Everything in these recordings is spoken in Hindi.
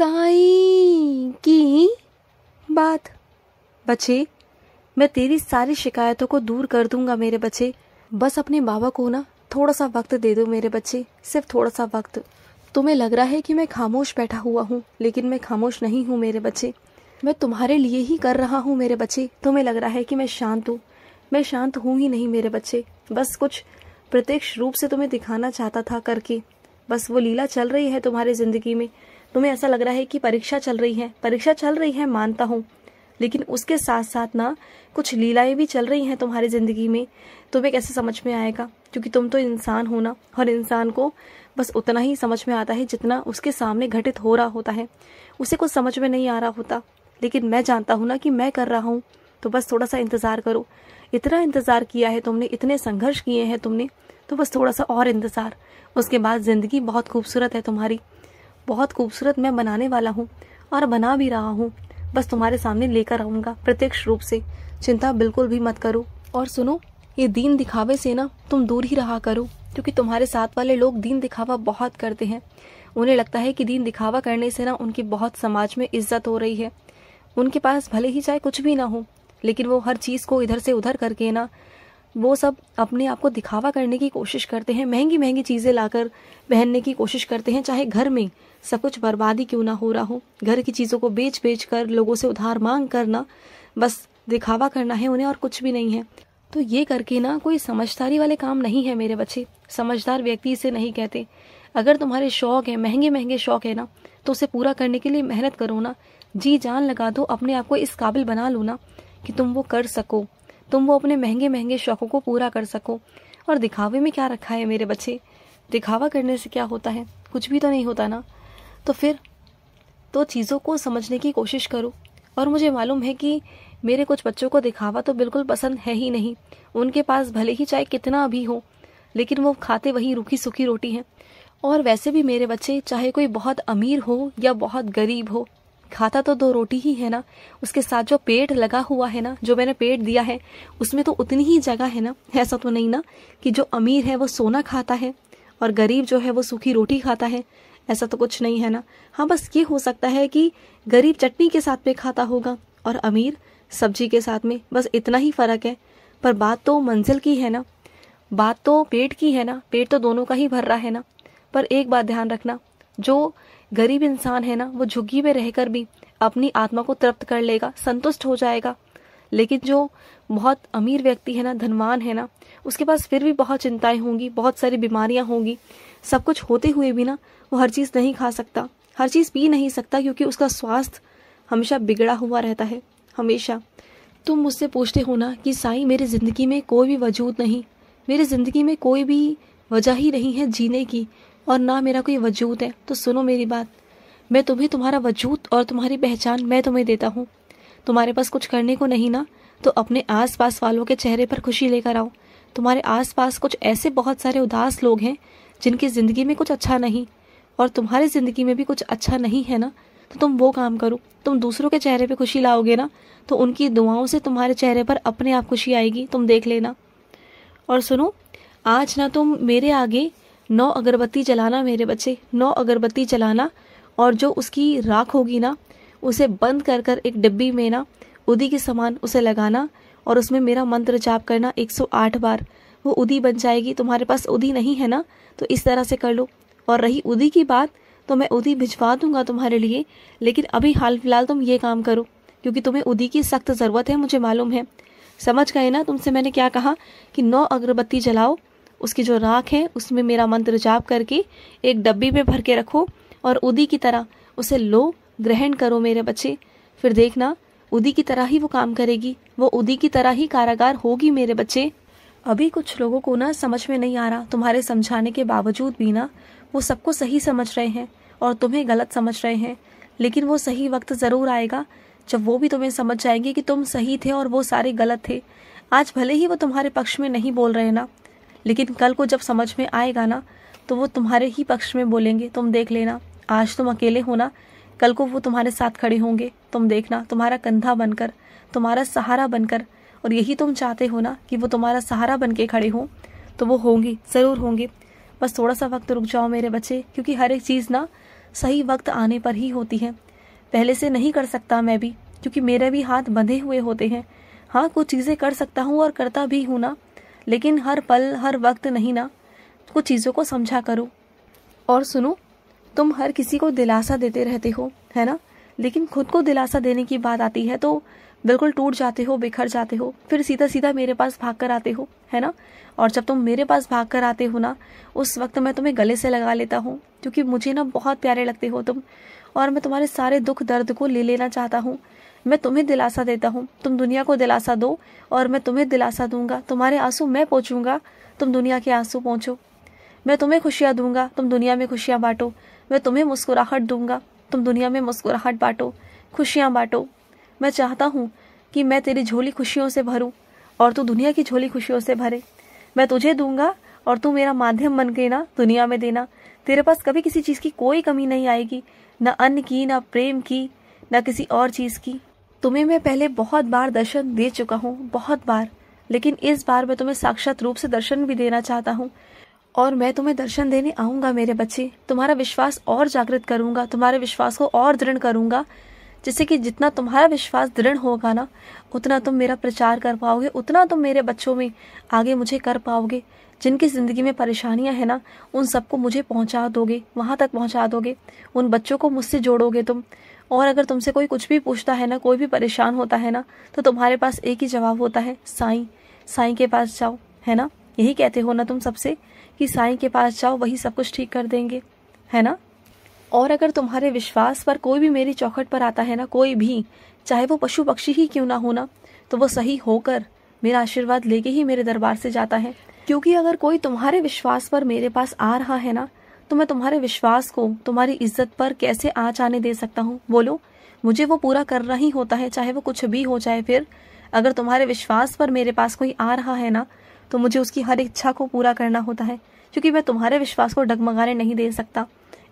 साई की बात बच्चे मैं तेरी सारी शिकायतों को दूर कर दूंगा मेरे बच्चे बस अपने बाबा को ना थोड़ा सा वक्त दे दो मेरे बच्चे सिर्फ थोड़ा सा वक्त तुम्हें लग रहा है कि मैं खामोश बैठा हुआ हूँ लेकिन मैं खामोश नहीं हूँ मेरे बच्चे मैं तुम्हारे लिए ही कर रहा हूँ मेरे बच्चे तुम्हें लग रहा है कि मैं शांत हूँ मैं शांत हूँ ही नहीं मेरे बच्चे बस कुछ प्रत्यक्ष रूप से तुम्हें दिखाना चाहता था करके बस वो लीला चल रही है तुम्हारी ज़िंदगी में तुम्हें ऐसा लग रहा है कि परीक्षा चल रही है परीक्षा चल रही है मानता हूँ लेकिन उसके साथ साथ ना कुछ लीलाएं भी चल रही हैं तुम्हारी ज़िंदगी में तुम्हें कैसे समझ में आएगा क्योंकि तुम तो इंसान हो ना और इंसान को बस उतना ही समझ में आता है जितना उसके सामने घटित हो रहा होता है उसे कुछ समझ में नहीं आ रहा होता लेकिन मैं जानता हूँ ना कि मैं कर रहा हूँ तो बस थोड़ा सा इंतज़ार करो इतना इंतज़ार किया है तुमने इतने संघर्ष किए हैं तुमने तो बस थोड़ा सा और इंतज़ार उसके बाद ज़िंदगी बहुत खूबसूरत है तुम्हारी बहुत खूबसूरत मैं बनाने वाला हूँ और बना भी रहा हूँ बस तुम्हारे सामने लेकर आऊंगा प्रत्यक्ष रूप से चिंता बिल्कुल भी मत करो और सुनो ये दीन दिखावे से ना तुम दूर ही रहा करो क्योंकि तुम्हारे साथ वाले लोग दीन दिखावा बहुत करते हैं उन्हें लगता है कि दीन दिखावा करने से ना उनकी बहुत समाज में इज्जत हो रही है उनके पास भले ही चाहे कुछ भी ना हो लेकिन वो हर चीज़ को इधर से उधर करके ना वो सब अपने आप को दिखावा करने की कोशिश करते हैं महंगी महंगी चीज़ें लाकर पहनने की कोशिश करते हैं चाहे घर में सब कुछ बर्बादी क्यों ना हो रहा हो घर की चीज़ों को बेच बेच कर लोगों से उधार मांग करना बस दिखावा करना है उन्हें और कुछ भी नहीं है तो ये करके ना कोई समझदारी वाले काम नहीं है मेरे बच्चे समझदार व्यक्ति इसे नहीं कहते अगर तुम्हारे शौक है महंगे महंगे शौक है ना तो उसे पूरा करने के लिए मेहनत करो ना जी जान लगा दो अपने आप को इस काबिल बना लो ना कि तुम वो कर सको तुम वो अपने महंगे महंगे शौकों को पूरा कर सको और दिखावे में क्या रखा है मेरे बच्चे दिखावा करने से क्या होता है कुछ भी तो नहीं होता ना तो फिर तो चीज़ों को समझने की कोशिश करो और मुझे मालूम है कि मेरे कुछ बच्चों को दिखावा तो बिल्कुल पसंद है ही नहीं उनके पास भले ही चाहे कितना भी हो लेकिन वो खाते वही रूखी सूखी रोटी है और वैसे भी मेरे बच्चे चाहे कोई बहुत अमीर हो या बहुत गरीब हो खाता तो दो रोटी ही है ना उसके साथ जो पेट लगा हुआ है ना जो मैंने पेट दिया है उसमें तो उतनी ही जगह है ना ऐसा तो नहीं ना कि जो अमीर है वो सोना खाता है और गरीब जो है वो सूखी रोटी खाता है ऐसा तो कुछ नहीं है ना हाँ बस ये हो सकता है कि गरीब चटनी के साथ में खाता होगा और अमीर सब्जी के साथ में बस इतना ही फ़र्क है पर बात तो मंजिल की है ना बात तो पेट की है ना पेट तो दोनों का ही भर रहा है ना पर एक बात ध्यान रखना जो गरीब इंसान है ना वो झुग्गी में रहकर भी अपनी आत्मा को तृप्त कर लेगा संतुष्ट हो जाएगा लेकिन जो बहुत अमीर व्यक्ति है ना धनवान है ना उसके पास फिर भी बहुत चिंताएं होंगी बहुत सारी बीमारियां होंगी सब कुछ होते हुए भी ना वो हर चीज़ नहीं खा सकता हर चीज़ पी नहीं सकता क्योंकि उसका स्वास्थ्य हमेशा बिगड़ा हुआ रहता है हमेशा तुम मुझसे पूछते हो ना कि साई मेरी ज़िंदगी में कोई भी वजूद नहीं मेरी ज़िंदगी में कोई भी वजह ही नहीं है जीने की और ना मेरा कोई वजूद है तो सुनो मेरी बात मैं तुम्हें तुम्हारा वजूद और तुम्हारी पहचान मैं तुम्हें देता हूँ तुम्हारे पास कुछ करने को नहीं ना तो अपने आस पास वालों के चेहरे पर खुशी लेकर आओ तुम्हारे आसपास कुछ ऐसे बहुत सारे उदास लोग हैं जिनकी ज़िंदगी में कुछ अच्छा नहीं और तुम्हारी ज़िंदगी में भी कुछ अच्छा नहीं है ना तो तुम वो काम करो तुम दूसरों के चेहरे पर खुशी लाओगे ना तो उनकी दुआओं से तुम्हारे चेहरे पर अपने आप खुशी आएगी तुम देख लेना और सुनो आज ना तुम मेरे आगे नौ अगरबत्ती जलाना मेरे बच्चे नौ अगरबत्ती जलाना और जो उसकी राख होगी ना उसे बंद कर कर एक डिब्बी में ना उदी के समान उसे लगाना और उसमें मेरा मंत्र जाप करना 108 बार वो उदी बन जाएगी तुम्हारे पास उदी नहीं है ना तो इस तरह से कर लो और रही उदी की बात तो मैं उदी भिजवा दूंगा तुम्हारे लिए लेकिन अभी हाल फिलहाल तुम ये काम करो क्योंकि तुम्हें उदी की सख्त ज़रूरत है मुझे मालूम है समझ गए ना तुमसे मैंने क्या कहा कि नौ अगरबत्ती जलाओ उसकी जो राख है उसमें मेरा मंत्र जाप करके एक डब्बी में भर के रखो और उदी की तरह उसे लो ग्रहण करो मेरे बच्चे फिर देखना उदी की तरह ही वो काम करेगी वो उदी की तरह ही कारागार होगी मेरे बच्चे अभी कुछ लोगों को ना समझ में नहीं आ रहा तुम्हारे समझाने के बावजूद भी ना वो सबको सही समझ रहे हैं और तुम्हें गलत समझ रहे हैं लेकिन वो सही वक्त ज़रूर आएगा जब वो भी तुम्हें समझ जाएंगे कि तुम सही थे और वो सारे गलत थे आज भले ही वो तुम्हारे पक्ष में नहीं बोल रहे ना लेकिन कल को जब समझ में आएगा ना तो वो तुम्हारे ही पक्ष में बोलेंगे तुम देख लेना आज तुम अकेले हो ना कल को वो तुम्हारे साथ खड़े होंगे तुम देखना तुम्हारा कंधा बनकर तुम्हारा सहारा बनकर और यही तुम चाहते हो ना कि वो तुम्हारा सहारा बन के खड़े हों तो वो होंगे ज़रूर होंगे बस थोड़ा सा वक्त रुक जाओ मेरे बच्चे क्योंकि हर एक चीज़ ना सही वक्त आने पर ही होती है पहले से नहीं कर सकता मैं भी क्योंकि मेरे भी हाथ बंधे हुए होते हैं हाँ कुछ चीज़ें कर सकता हूँ और करता भी हूँ ना लेकिन हर पल हर वक्त नहीं ना कुछ चीज़ों को समझा करो और सुनो तुम हर किसी को दिलासा देते रहते हो है ना लेकिन खुद को दिलासा देने की बात आती है तो बिल्कुल टूट जाते हो बिखर जाते हो फिर सीधा सीधा मेरे पास भाग कर आते हो है ना और जब तुम मेरे पास भाग कर आते हो ना उस वक्त मैं तुम्हें गले से लगा लेता हूँ क्योंकि मुझे ना बहुत प्यारे लगते हो तुम और मैं तुम्हारे सारे दुख दर्द को ले लेना चाहता हूँ मैं तुम्हें दिलासा देता हूँ तुम दुनिया को दिलासा दो और मैं तुम्हें दिलासा दूंगा तुम्हारे आंसू मैं पहुँचूंगा तुम दुनिया के आंसू पहुँचो मैं तुम्हें खुशियाँ दूंगा तुम दुनिया में खुशियाँ बांटो मैं तुम्हें मुस्कुराहट दूंगा तुम दुनिया में मुस्कुराहट बांटो खुशियाँ बांटो मैं चाहता हूँ कि मैं तेरी झोली खुशियों से भरूँ और तू दुनिया की झोली खुशियों से भरे मैं तुझे दूंगा और तू मेरा माध्यम बन के ना दुनिया में देना तेरे पास कभी किसी चीज़ की कोई कमी नहीं आएगी न अन्न की न प्रेम की न किसी और चीज़ की तुम्हें मैं पहले बहुत बार दर्शन दे चुका हूँ बहुत बार लेकिन इस बार मैं तुम्हें साक्षात रूप से दर्शन भी देना चाहता हूँ और मैं तुम्हें दर्शन देने आऊंगा मेरे बच्चे तुम्हारा विश्वास और जागृत करूंगा तुम्हारे विश्वास को और दृढ़ करूंगा जिससे कि जितना तुम्हारा विश्वास दृढ़ होगा ना उतना तुम मेरा प्रचार कर पाओगे उतना तुम मेरे बच्चों में आगे मुझे कर पाओगे जिनकी ज़िंदगी में परेशानियां हैं ना उन सबको मुझे पहुंचा दोगे वहां तक पहुंचा दोगे उन बच्चों को मुझसे जोड़ोगे तुम और अगर तुमसे कोई कुछ भी पूछता है ना कोई भी परेशान होता है ना तो तुम्हारे पास एक ही जवाब होता है साई साई के पास जाओ है ना यही कहते हो ना तुम सबसे कि साई के पास जाओ वही सब कुछ ठीक कर देंगे है ना और अगर तुम्हारे विश्वास पर कोई भी मेरी चौखट पर आता है ना कोई भी चाहे वो पशु पक्षी ही क्यों ना हो ना तो वो सही होकर मेरा आशीर्वाद लेके ही मेरे दरबार से जाता है क्योंकि अगर कोई तुम्हारे विश्वास पर मेरे पास आ रहा है ना तो मैं तुम्हारे विश्वास को तुम्हारी इज्जत पर कैसे आँच आने दे सकता हूँ बोलो मुझे वो पूरा करना ही होता है चाहे वो कुछ भी हो जाए फिर अगर तुम्हारे विश्वास पर मेरे पास कोई आ रहा है ना तो मुझे उसकी हर इच्छा को पूरा करना होता है क्योंकि मैं तुम्हारे विश्वास को डगमगाने नहीं दे सकता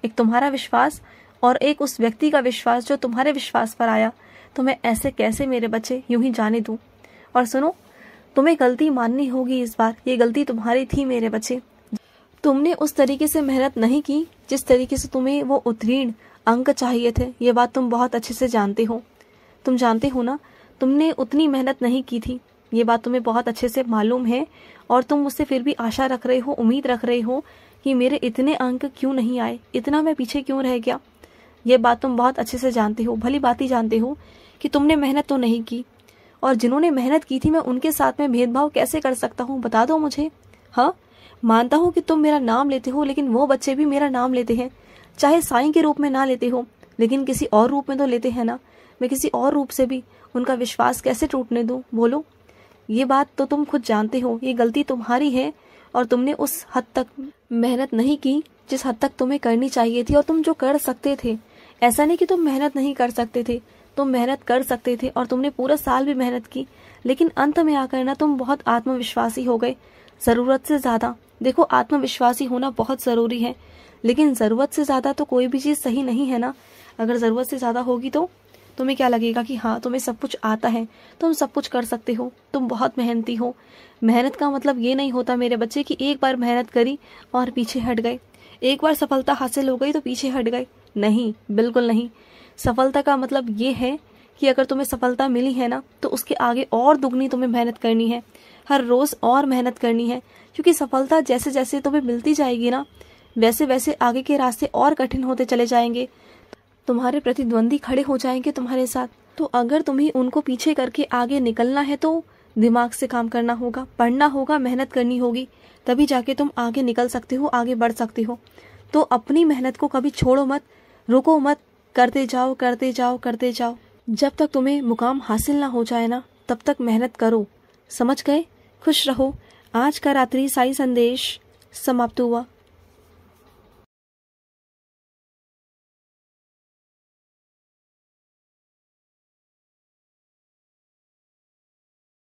एक तुम्हारा विश्वास और एक उस व्यक्ति का विश्वास जो तुम्हारे विश्वास पर आया तो मैं ऐसे कैसे मेरे बच्चे यूं ही जाने दूं और सुनो तुम्हें गलती माननी होगी इस बार ये गलती तुम्हारी थी मेरे बच्चे तुमने उस तरीके से मेहनत नहीं की जिस तरीके से तुम्हें वो उत्तीर्ण अंक चाहिए थे ये बात तुम बहुत अच्छे से जानते हो तुम जानते हो ना तुमने उतनी मेहनत नहीं की थी ये बात तुम्हें बहुत अच्छे से मालूम है और तुम मुझसे फिर भी आशा रख रहे हो उम्मीद रख रहे हो कि मेरे इतने अंक क्यों नहीं आए इतना मैं पीछे क्यों रह गया ये बात तुम बहुत अच्छे से जानते हो भली बात ही जानते हो कि तुमने मेहनत तो नहीं की और जिन्होंने मेहनत की थी मैं उनके साथ में भेदभाव कैसे कर सकता हूँ बता दो मुझे हाँ मानता हूँ कि तुम मेरा नाम लेते हो लेकिन वो बच्चे भी मेरा नाम लेते हैं चाहे साई के रूप में ना लेते हो लेकिन किसी और रूप में तो लेते हैं ना मैं किसी और रूप से भी उनका विश्वास कैसे टूटने दूँ बोलो ये बात तो तुम खुद जानते हो ये गलती तुम्हारी है और तुमने उस हद तक मेहनत नहीं की जिस हद तक तुम्हें करनी चाहिए थी और तुम जो कर सकते थे ऐसा नहीं कि तुम मेहनत नहीं कर सकते थे तुम मेहनत कर सकते थे और तुमने पूरा साल भी मेहनत की लेकिन अंत में आकर ना तुम बहुत आत्मविश्वासी हो गए ज़रूरत से ज़्यादा देखो आत्मविश्वासी होना बहुत ज़रूरी है लेकिन ज़रूरत से ज़्यादा तो कोई भी चीज़ सही नहीं है ना अगर ज़रूरत से ज़्यादा होगी तो तुम्हें क्या लगेगा कि हाँ तुम्हें सब कुछ आता है तुम सब कुछ कर सकते हो तुम बहुत मेहनती हो मेहनत का मतलब ये नहीं होता मेरे बच्चे कि एक बार मेहनत करी और पीछे हट गए एक बार सफलता हासिल हो गई तो पीछे हट गए नहीं बिल्कुल नहीं सफलता का मतलब ये है कि अगर तुम्हें सफलता मिली है ना तो उसके आगे और दुगनी तुम्हें मेहनत करनी है हर रोज और मेहनत करनी है क्योंकि सफलता जैसे जैसे तुम्हें मिलती जाएगी ना वैसे वैसे आगे के रास्ते और कठिन होते चले जाएंगे तुम्हारे प्रतिद्वंदी खड़े हो जाएंगे तुम्हारे साथ तो अगर तुम्हें उनको पीछे करके आगे निकलना है तो दिमाग से काम करना होगा पढ़ना होगा मेहनत करनी होगी तभी जाके तुम आगे निकल सकते हो आगे बढ़ सकते हो तो अपनी मेहनत को कभी छोड़ो मत रुको मत करते जाओ करते जाओ करते जाओ जब तक तुम्हें मुकाम हासिल ना हो जाए ना तब तक मेहनत करो समझ गए खुश रहो आज का रात्रि साई संदेश समाप्त हुआ